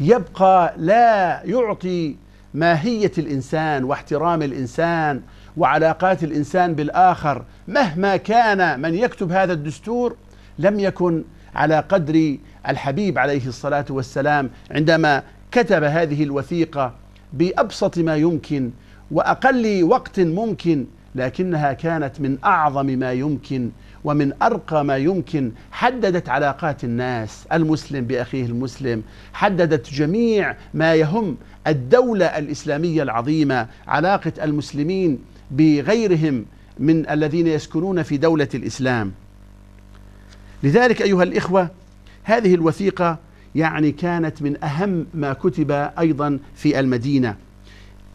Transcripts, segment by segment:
يبقى لا يعطي ماهيه الانسان واحترام الانسان وعلاقات الانسان بالاخر مهما كان من يكتب هذا الدستور لم يكن على قدر الحبيب عليه الصلاه والسلام عندما كتب هذه الوثيقه بابسط ما يمكن واقل وقت ممكن لكنها كانت من أعظم ما يمكن ومن أرقى ما يمكن حددت علاقات الناس المسلم بأخيه المسلم حددت جميع ما يهم الدولة الإسلامية العظيمة علاقة المسلمين بغيرهم من الذين يسكنون في دولة الإسلام لذلك أيها الإخوة هذه الوثيقة يعني كانت من أهم ما كتب أيضا في المدينة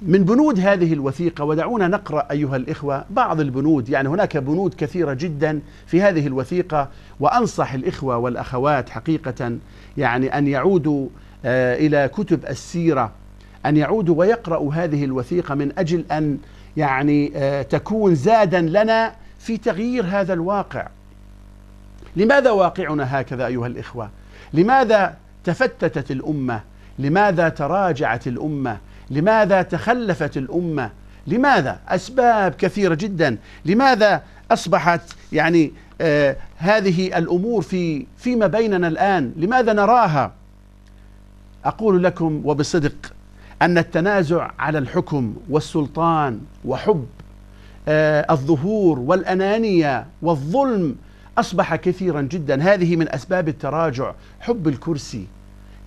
من بنود هذه الوثيقة ودعونا نقرأ أيها الإخوة بعض البنود يعني هناك بنود كثيرة جدا في هذه الوثيقة وأنصح الإخوة والأخوات حقيقة يعني أن يعودوا آه، إلى كتب السيرة أن يعودوا ويقرأوا هذه الوثيقة من أجل أن يعني آه، تكون زادا لنا في تغيير هذا الواقع لماذا واقعنا هكذا أيها الإخوة لماذا تفتتت الأمة لماذا تراجعت الأمة لماذا تخلفت الامه لماذا اسباب كثيره جدا لماذا اصبحت يعني آه هذه الامور في فيما بيننا الان لماذا نراها اقول لكم وبصدق ان التنازع على الحكم والسلطان وحب آه الظهور والانانيه والظلم اصبح كثيرا جدا هذه من اسباب التراجع حب الكرسي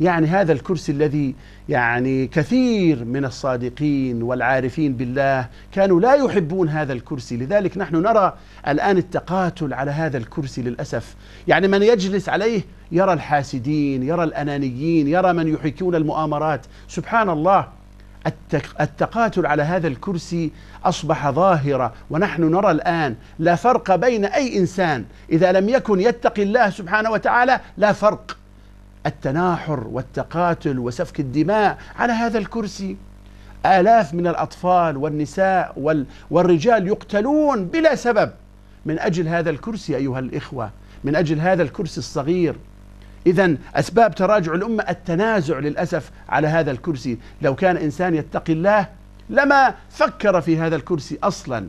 يعني هذا الكرسي الذي يعني كثير من الصادقين والعارفين بالله كانوا لا يحبون هذا الكرسي لذلك نحن نرى الآن التقاتل على هذا الكرسي للأسف يعني من يجلس عليه يرى الحاسدين يرى الأنانيين يرى من يحيكون المؤامرات سبحان الله التقاتل على هذا الكرسي اصبح ظاهره ونحن نرى الان لا فرق بين اي انسان اذا لم يكن يتقي الله سبحانه وتعالى لا فرق التناحر والتقاتل وسفك الدماء على هذا الكرسي آلاف من الأطفال والنساء وال والرجال يقتلون بلا سبب من أجل هذا الكرسي أيها الإخوة من أجل هذا الكرسي الصغير إذا أسباب تراجع الأمة التنازع للأسف على هذا الكرسي لو كان إنسان يتقي الله لما فكر في هذا الكرسي أصلا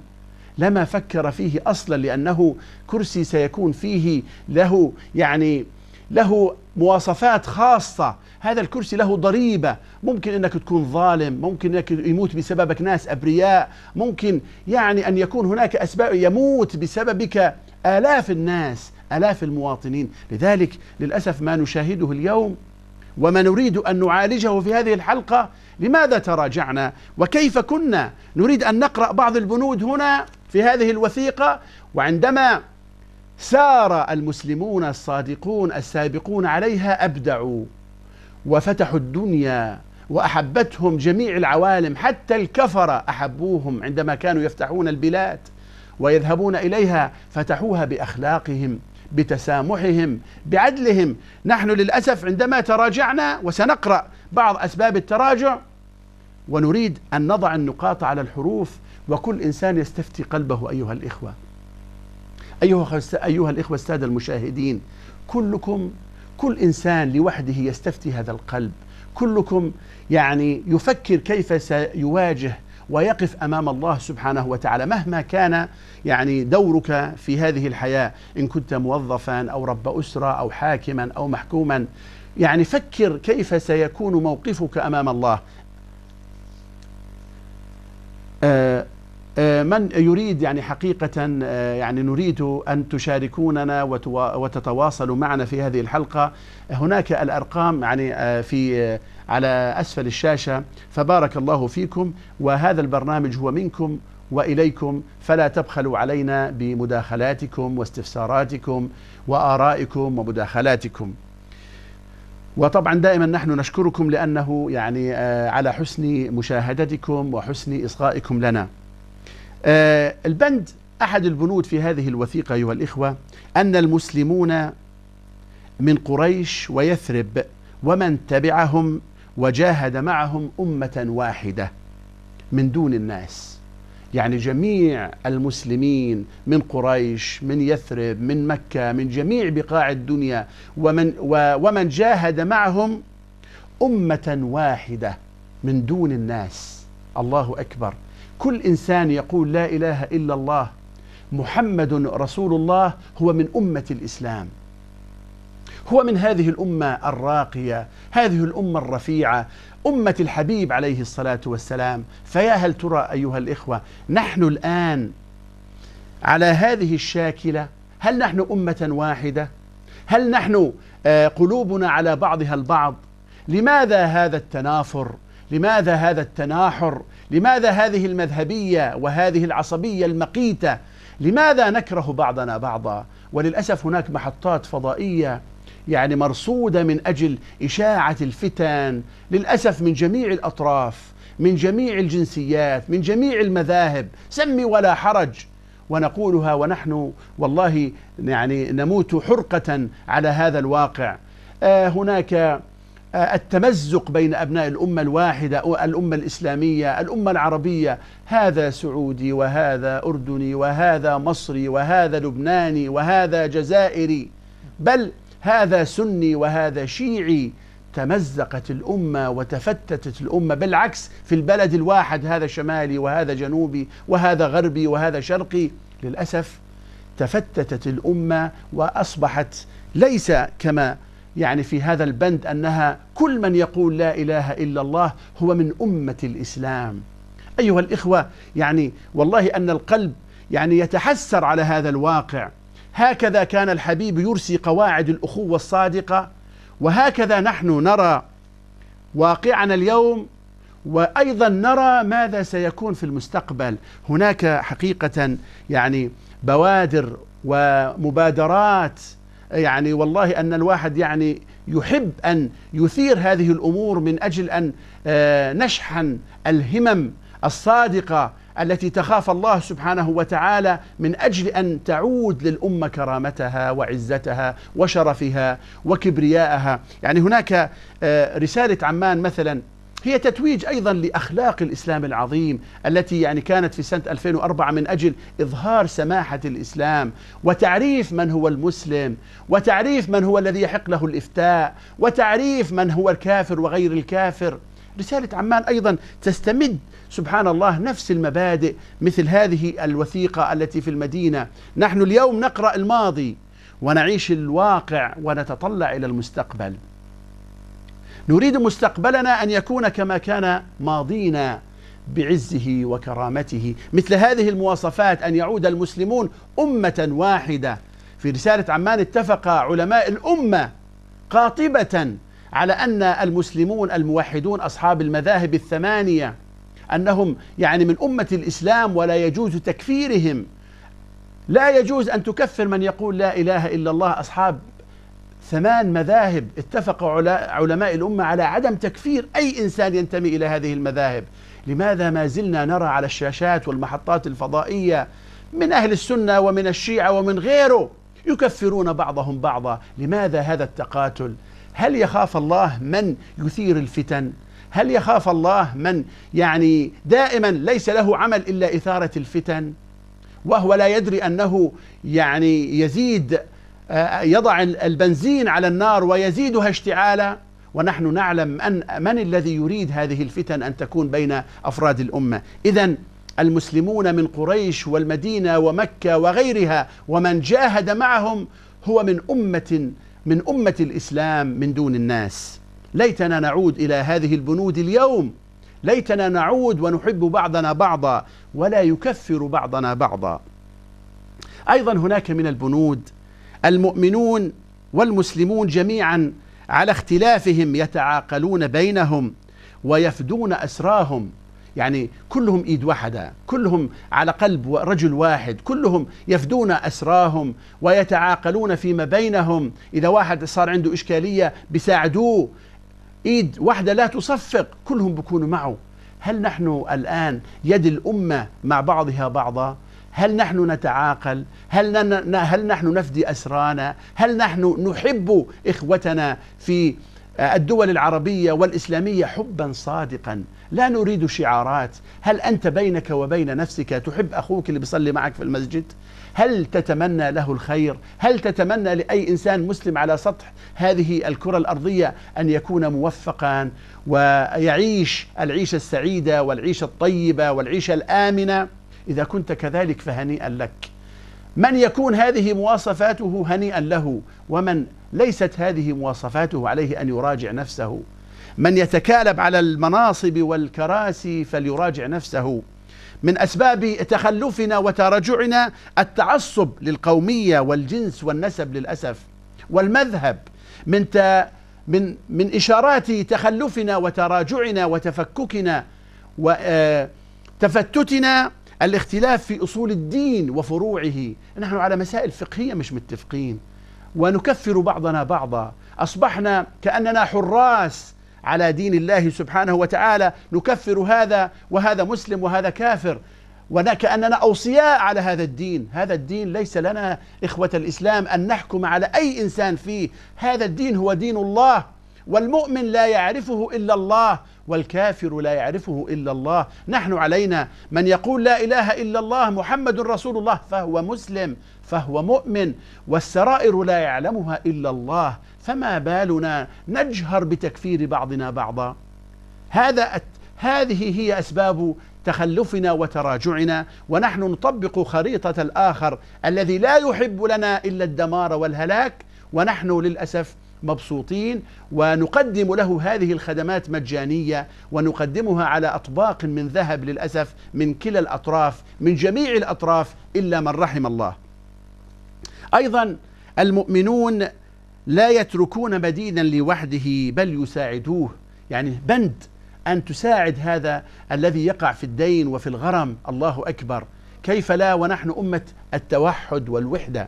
لما فكر فيه أصلا لأنه كرسي سيكون فيه له يعني له مواصفات خاصة هذا الكرسي له ضريبة ممكن أنك تكون ظالم ممكن أنك يموت بسببك ناس أبرياء ممكن يعني أن يكون هناك أسباب يموت بسببك آلاف الناس آلاف المواطنين لذلك للأسف ما نشاهده اليوم وما نريد أن نعالجه في هذه الحلقة لماذا تراجعنا وكيف كنا نريد أن نقرأ بعض البنود هنا في هذه الوثيقة وعندما سار المسلمون الصادقون السابقون عليها أبدعوا وفتحوا الدنيا وأحبتهم جميع العوالم حتى الكفرة أحبوهم عندما كانوا يفتحون البلاد ويذهبون إليها فتحوها بأخلاقهم بتسامحهم بعدلهم نحن للأسف عندما تراجعنا وسنقرأ بعض أسباب التراجع ونريد أن نضع النقاط على الحروف وكل إنسان يستفتي قلبه أيها الإخوة أيها, أيها الإخوة السادة المشاهدين كلكم كل إنسان لوحده يستفتي هذا القلب كلكم يعني يفكر كيف سيواجه ويقف امام الله سبحانه وتعالى مهما كان يعني دورك في هذه الحياه ان كنت موظفا او رب اسره او حاكما او محكوما يعني فكر كيف سيكون موقفك امام الله آه، من يريد يعني حقيقة آه، يعني نريد أن تشاركوننا وتتواصلوا معنا في هذه الحلقة هناك الأرقام يعني آه، في على أسفل الشاشة فبارك الله فيكم وهذا البرنامج هو منكم واليكم فلا تبخلوا علينا بمداخلاتكم واستفساراتكم وارائكم ومداخلاتكم. وطبعا دائما نحن نشكركم لانه يعني على حسن مشاهدتكم وحسن اصغائكم لنا. آه، البند أحد البنود في هذه الوثيقة أيها الإخوة أن المسلمون من قريش ويثرب ومن تبعهم وجاهد معهم أمة واحدة من دون الناس يعني جميع المسلمين من قريش من يثرب من مكة من جميع بقاع الدنيا ومن, ومن جاهد معهم أمة واحدة من دون الناس الله أكبر كل إنسان يقول لا إله إلا الله محمد رسول الله هو من أمة الإسلام هو من هذه الأمة الراقية هذه الأمة الرفيعة أمة الحبيب عليه الصلاة والسلام فيا هل ترى أيها الإخوة نحن الآن على هذه الشاكلة هل نحن أمة واحدة هل نحن آه، قلوبنا على بعضها البعض لماذا هذا التنافر لماذا هذا التناحر لماذا هذه المذهبية وهذه العصبية المقيتة لماذا نكره بعضنا بعضا وللأسف هناك محطات فضائية يعني مرصودة من أجل إشاعة الفتن للأسف من جميع الأطراف من جميع الجنسيات من جميع المذاهب سمي ولا حرج ونقولها ونحن والله يعني نموت حرقة على هذا الواقع آه هناك آه، التمزق بين أبناء الأمة الواحدة الأمة الإسلامية الأمة العربية هذا سعودي وهذا أردني وهذا مصري وهذا لبناني وهذا جزائري بل هذا سني وهذا شيعي تمزقت الأمة وتفتتت الأمة بالعكس في البلد الواحد هذا شمالي وهذا جنوبي وهذا غربي وهذا شرقي للأسف تفتتت الأمة وأصبحت ليس كما يعني في هذا البند أنها كل من يقول لا إله إلا الله هو من أمة الإسلام أيها الإخوة يعني والله أن القلب يعني يتحسر على هذا الواقع هكذا كان الحبيب يرسي قواعد الأخوة الصادقة وهكذا نحن نرى واقعنا اليوم وايضا نرى ماذا سيكون في المستقبل هناك حقيقه يعني بوادر ومبادرات يعني والله أن الواحد يعني يحب أن يثير هذه الأمور من أجل أن آه، نشحن الهمم الصادقة التي تخاف الله سبحانه وتعالى من اجل ان تعود للامه كرامتها وعزتها وشرفها وكبرياءها، يعني هناك آه، رساله عمان مثلا هي تتويج أيضا لأخلاق الإسلام العظيم التي يعني كانت في سنة 2004 من أجل إظهار سماحة الإسلام وتعريف من هو المسلم وتعريف من هو الذي يحق له الإفتاء وتعريف من هو الكافر وغير الكافر رسالة عمان أيضا تستمد سبحان الله نفس المبادئ مثل هذه الوثيقة التي في المدينة نحن اليوم نقرأ الماضي ونعيش الواقع ونتطلع إلى المستقبل نريد مستقبلنا أن يكون كما كان ماضينا بعزه وكرامته مثل هذه المواصفات أن يعود المسلمون أمة واحدة في رسالة عمان اتفق علماء الأمة قاطبة على أن المسلمون الموحدون أصحاب المذاهب الثمانية أنهم يعني من أمة الإسلام ولا يجوز تكفيرهم لا يجوز أن تكفر من يقول لا إله إلا الله أصحاب ثمان مذاهب اتفق علماء الأمة على عدم تكفير أي إنسان ينتمي إلى هذه المذاهب لماذا ما زلنا نرى على الشاشات والمحطات الفضائية من أهل السنة ومن الشيعة ومن غيره يكفرون بعضهم بعضا لماذا هذا التقاتل هل يخاف الله من يثير الفتن هل يخاف الله من يعني دائما ليس له عمل إلا إثارة الفتن وهو لا يدري أنه يعني يزيد آه، يضع البنزين على النار ويزيدها اشتعالا ونحن نعلم من, من الذي يريد هذه الفتن أن تكون بين أفراد الأمة إذا المسلمون من قريش والمدينة ومكة وغيرها ومن جاهد معهم هو من أمة من أمة الإسلام من دون الناس ليتنا نعود إلى هذه البنود اليوم ليتنا نعود ونحب بعضنا بعضا ولا يكفر بعضنا بعضا أيضا هناك من البنود المؤمنون والمسلمون جميعا على اختلافهم يتعاقلون بينهم ويفدون أسراهم يعني كلهم ايد واحده، كلهم على قلب رجل واحد، كلهم يفدون اسراهم ويتعاقلون فيما بينهم، اذا واحد صار عنده اشكاليه بيساعدوه، ايد واحده لا تصفق، كلهم بيكونوا معه. هل نحن الان يد الامه مع بعضها بعضا؟ هل نحن نتعاقل هل, هل نحن نفدي أسرانا هل نحن نحب إخوتنا في آه، الدول العربية والإسلامية حبا صادقا لا نريد شعارات هل أنت بينك وبين نفسك تحب أخوك اللي بيصلي معك في المسجد هل تتمنى له الخير هل تتمنى لأي إنسان مسلم على سطح هذه الكرة الأرضية أن يكون موفقا ويعيش العيشة السعيدة والعيشة الطيبة والعيشة الآمنة إذا كنت كذلك فهنيئا لك من يكون هذه مواصفاته هنيئا له ومن ليست هذه مواصفاته عليه أن يراجع نفسه من يتكالب على المناصب والكراسي فليراجع نفسه من اسباب تخلفنا وتراجعنا التعصب للقوميه والجنس والنسب للاسف والمذهب من ت... من من اشارات تخلفنا وتراجعنا وتفككنا وتفتتنا آه الاختلاف في أصول الدين وفروعه نحن على مسائل فقهية مش متفقين ونكفر بعضنا بعضا أصبحنا كأننا حراس على دين الله سبحانه وتعالى نكفر هذا وهذا مسلم وهذا كافر وكأننا أوصياء على هذا الدين هذا الدين ليس لنا إخوة الإسلام أن نحكم على أي إنسان فيه هذا الدين هو دين الله والمؤمن لا يعرفه الا الله والكافر لا يعرفه الا الله نحن علينا من يقول لا اله الا الله محمد رسول الله فهو مسلم فهو مؤمن والسرائر لا يعلمها الا الله فما بالنا نجهر بتكفير بعضنا بعضا هذا هذه هي اسباب تخلفنا وتراجعنا ونحن نطبق خريطه الاخر الذي لا يحب لنا الا الدمار والهلاك ونحن للاسف مبسوطين ونقدم له هذه الخدمات مجانية ونقدمها على أطباق من ذهب للأسف من كلا الأطراف من جميع الأطراف إلا من رحم الله أيضا المؤمنون لا يتركون مدينا لوحده بل يساعدوه يعني بند أن تساعد هذا الذي يقع في الدين وفي الغرم الله أكبر كيف لا ونحن أمة التوحد والوحدة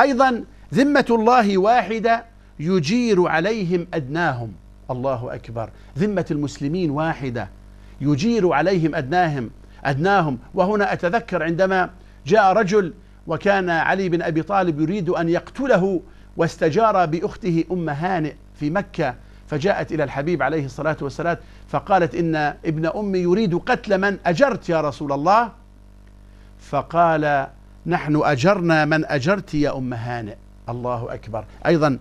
أيضا ذمة الله واحدة يجير عليهم أدناهم الله أكبر ذمة المسلمين واحدة يجير عليهم أدناهم أدناهم وهنا أتذكر عندما جاء رجل وكان علي بن أبي طالب يريد أن يقتله واستجار بأخته أم هانئ في مكة فجاءت إلى الحبيب عليه الصلاة والسلام فقالت إن ابن أمي يريد قتل من أجرت يا رسول الله فقال نحن أجرنا من أجرت يا أم هانئ الله أكبر أيضا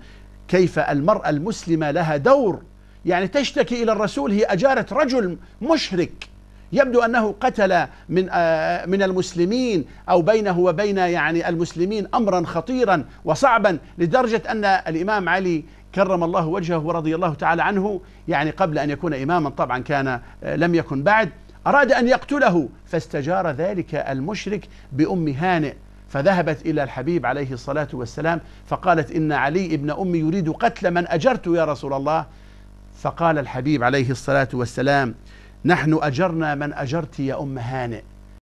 كيف المرأة المسلمة لها دور يعني تشتكي إلى الرسول هي أجارة رجل مشرك يبدو أنه قتل من آه، من المسلمين أو بينه وبين يعني المسلمين أمرا خطيرا وصعبا لدرجة أن الإمام علي كرم الله وجهه ورضي الله تعالى عنه يعني قبل أن يكون إماما طبعا كان آه، لم يكن بعد أراد أن يقتله فاستجار ذلك المشرك بأم هانئ فذهبت إلى الحبيب عليه الصلاة والسلام فقالت إن علي ابن أمي يريد قتل من أجرت يا رسول الله فقال الحبيب عليه الصلاة والسلام نحن أجرنا من أجرت يا أم هانئ